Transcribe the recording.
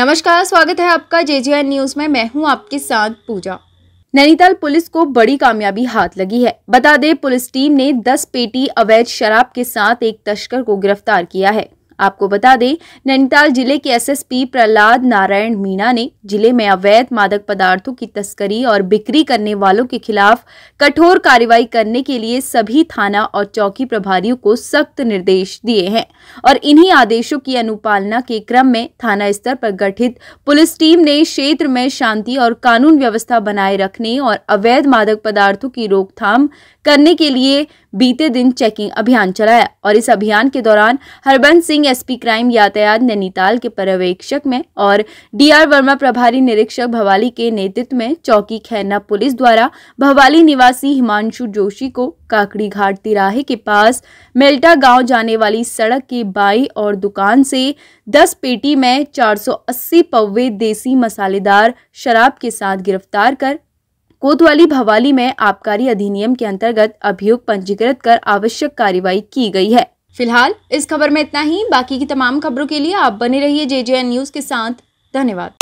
नमस्कार स्वागत है आपका जे न्यूज में मैं हूं आपके साथ पूजा नैनीताल पुलिस को बड़ी कामयाबी हाथ लगी है बता दें पुलिस टीम ने 10 पेटी अवैध शराब के साथ एक तस्कर को गिरफ्तार किया है आपको बता दें नैनीताल जिले के एसएसपी प्रहलाद नारायण मीणा ने जिले में अवैध मादक पदार्थों की तस्करी और बिक्री करने वालों के खिलाफ कठोर कार्रवाई करने के लिए सभी थाना और चौकी प्रभारियों को सख्त निर्देश दिए हैं और इन्हीं आदेशों की अनुपालना के क्रम में थाना स्तर पर गठित पुलिस टीम ने क्षेत्र में शांति और कानून व्यवस्था बनाए रखने और अवैध मादक पदार्थों की रोकथाम करने के लिए बीते दिन चेकिंग अभियान चलाया और इस अभियान के दौरान हरबंस सिंह एसपी क्राइम यातायात नैनीताल के पर्यवेक्षक में और डीआर वर्मा प्रभारी निरीक्षक भवाली के नेतृत्व में चौकी खैना पुलिस द्वारा भवाली निवासी हिमांशु जोशी को काकड़ी घाट तिराहे के पास मेल्टा गांव जाने वाली सड़क के बाई और दुकान से 10 पेटी में 480 पव्वे देसी मसालेदार शराब के साथ गिरफ्तार कर कोतवाली भवाली में आबकारी अधिनियम के अंतर्गत अभियोग पंजीकृत कर आवश्यक कार्रवाई की गई है फिलहाल इस खबर में इतना ही बाकी की तमाम खबरों के लिए आप बने रहिए जे जे न्यूज़ के साथ धन्यवाद